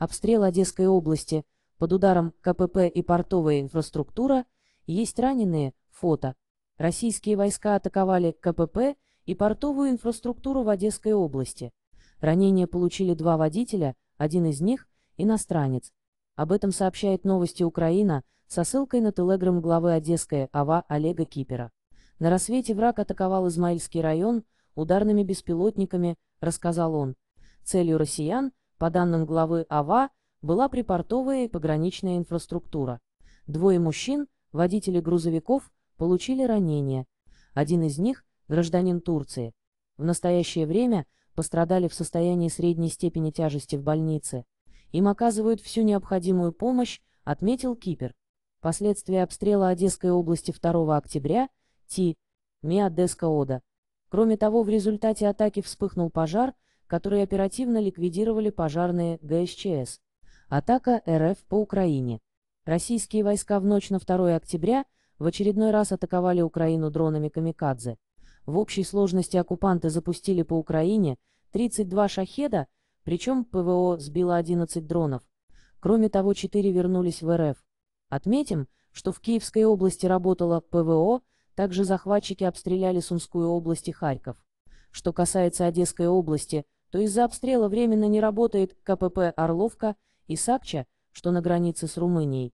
обстрел Одесской области, под ударом КПП и портовая инфраструктура, есть раненые, фото. Российские войска атаковали КПП и портовую инфраструктуру в Одесской области. Ранения получили два водителя, один из них – иностранец. Об этом сообщает новости Украина со ссылкой на телеграм главы Одесской АВА Олега Кипера. На рассвете враг атаковал Измаильский район ударными беспилотниками, рассказал он. Целью россиян по данным главы АВА, была припортовая и пограничная инфраструктура. Двое мужчин, водители грузовиков, получили ранения. Один из них – гражданин Турции. В настоящее время пострадали в состоянии средней степени тяжести в больнице. Им оказывают всю необходимую помощь, отметил Кипер. Последствия обстрела Одесской области 2 октября – Ти, Ми Одесска Ода. Кроме того, в результате атаки вспыхнул пожар – которые оперативно ликвидировали пожарные ГСЧС. Атака РФ по Украине. Российские войска в ночь на 2 октября в очередной раз атаковали Украину дронами «Камикадзе». В общей сложности оккупанты запустили по Украине 32 «Шахеда», причем ПВО сбило 11 дронов. Кроме того, 4 вернулись в РФ. Отметим, что в Киевской области работало ПВО, также захватчики обстреляли Сумскую область и Харьков. Что касается Одесской области – то из-за обстрела временно не работает КПП «Орловка» и «Сакча», что на границе с Румынией.